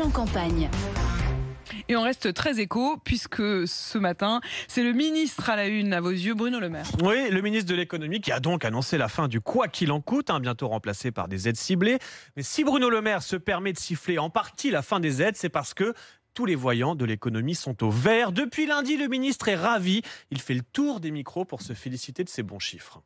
en campagne. Et on reste très écho puisque ce matin, c'est le ministre à la une à vos yeux, Bruno Le Maire. Oui, le ministre de l'économie qui a donc annoncé la fin du quoi qu'il en coûte, hein, bientôt remplacé par des aides ciblées. Mais si Bruno Le Maire se permet de siffler en partie la fin des aides, c'est parce que tous les voyants de l'économie sont au vert. Depuis lundi, le ministre est ravi. Il fait le tour des micros pour se féliciter de ces bons chiffres.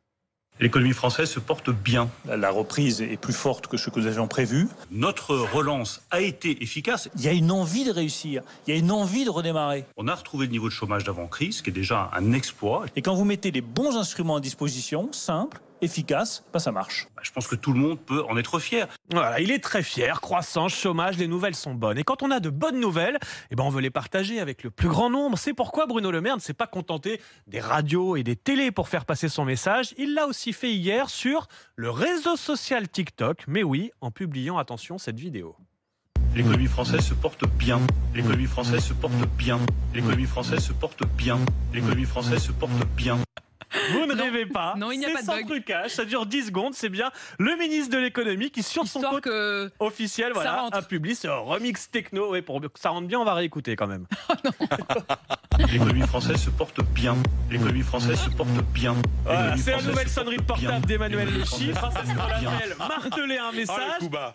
L'économie française se porte bien. La reprise est plus forte que ce que nous avions prévu. Notre relance a été efficace. Il y a une envie de réussir, il y a une envie de redémarrer. On a retrouvé le niveau de chômage d'avant-crise, qui est déjà un exploit. Et quand vous mettez les bons instruments à disposition, simples, efficace, ben ça marche. Bah, je pense que tout le monde peut en être fier. Voilà, il est très fier. Croissance, chômage, les nouvelles sont bonnes. Et quand on a de bonnes nouvelles, eh ben on veut les partager avec le plus grand nombre. C'est pourquoi Bruno Le Maire ne s'est pas contenté des radios et des télés pour faire passer son message. Il l'a aussi fait hier sur le réseau social TikTok. Mais oui, en publiant, attention, cette vidéo. L'économie française se porte bien. L'économie française se porte bien. L'économie française se porte bien. L'économie française se porte bien. Vous ne rêvez pas. Non, il n'y a pas de sans trucage, ça dure 10 secondes, c'est bien le ministre de l'économie qui sur son compte officiel voilà, a publié ce remix techno et pour ça rentre bien, on va réécouter quand même. Oh L'économie française se porte bien. L'économie française se porte bien. c'est la nouvelle sonnerie portable d'Emmanuel Le Chiffre. C'est hein, ce un message.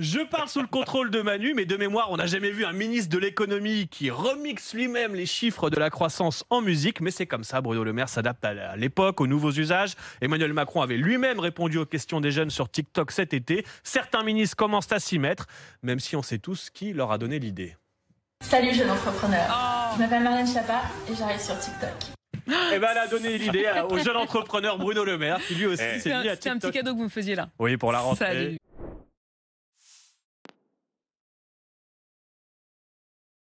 je parle sous le contrôle de Manu, mais de mémoire, on n'a jamais vu un ministre de l'économie qui remixe lui-même les chiffres de la croissance en musique. Mais c'est comme ça, Bruno Le Maire s'adapte à l'époque, aux nouveaux usages. Emmanuel Macron avait lui-même répondu aux questions des jeunes sur TikTok cet été. Certains ministres commencent à s'y mettre, même si on sait tous qui leur a donné l'idée. Salut, jeune entrepreneur. Ah, je m'appelle Marianne Chapa et j'arrive sur TikTok. Eh ben, elle a donné l'idée euh, au jeune entrepreneur Bruno Le Maire, qui lui aussi eh. s'est mis à TikTok. C'était un petit cadeau que vous me faisiez là. Oui, pour la rentrée. Salut.